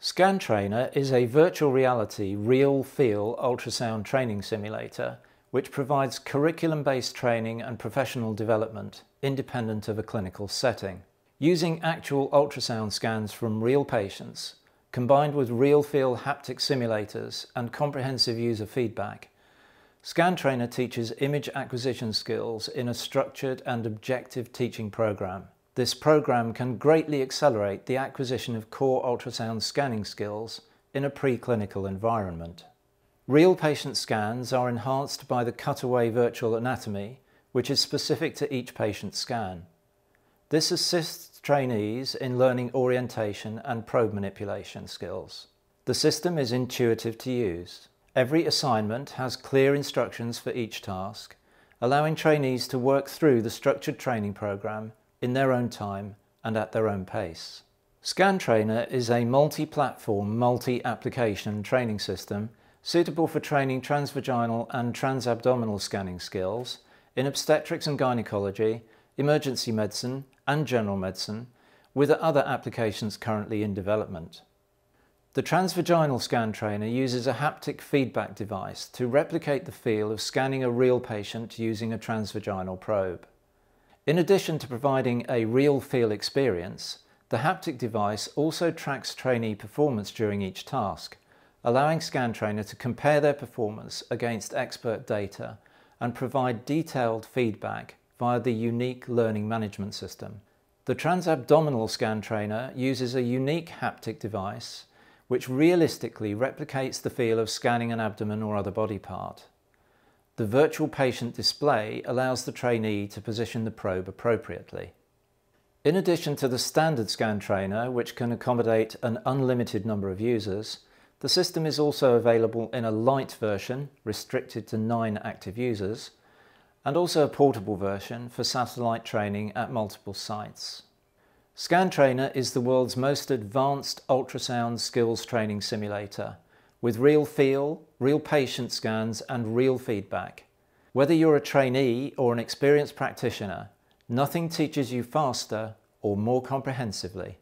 Scan Trainer is a virtual reality, real feel ultrasound training simulator which provides curriculum based training and professional development independent of a clinical setting. Using actual ultrasound scans from real patients, combined with real feel haptic simulators and comprehensive user feedback, Scan Trainer teaches image acquisition skills in a structured and objective teaching program. This program can greatly accelerate the acquisition of core ultrasound scanning skills in a preclinical environment. Real patient scans are enhanced by the cutaway virtual anatomy, which is specific to each patient scan. This assists trainees in learning orientation and probe manipulation skills. The system is intuitive to use. Every assignment has clear instructions for each task, allowing trainees to work through the structured training program in their own time and at their own pace. ScanTrainer is a multi-platform, multi-application training system suitable for training transvaginal and transabdominal scanning skills in obstetrics and gynecology, emergency medicine and general medicine, with other applications currently in development. The transvaginal scan trainer uses a haptic feedback device to replicate the feel of scanning a real patient using a transvaginal probe. In addition to providing a real feel experience, the haptic device also tracks trainee performance during each task, allowing ScanTrainer to compare their performance against expert data and provide detailed feedback via the unique learning management system. The transabdominal scan trainer uses a unique haptic device which realistically replicates the feel of scanning an abdomen or other body part. The virtual patient display allows the trainee to position the probe appropriately. In addition to the standard scan trainer, which can accommodate an unlimited number of users, the system is also available in a light version, restricted to nine active users, and also a portable version for satellite training at multiple sites. ScanTrainer is the world's most advanced ultrasound skills training simulator with real feel, real patient scans, and real feedback. Whether you're a trainee or an experienced practitioner, nothing teaches you faster or more comprehensively.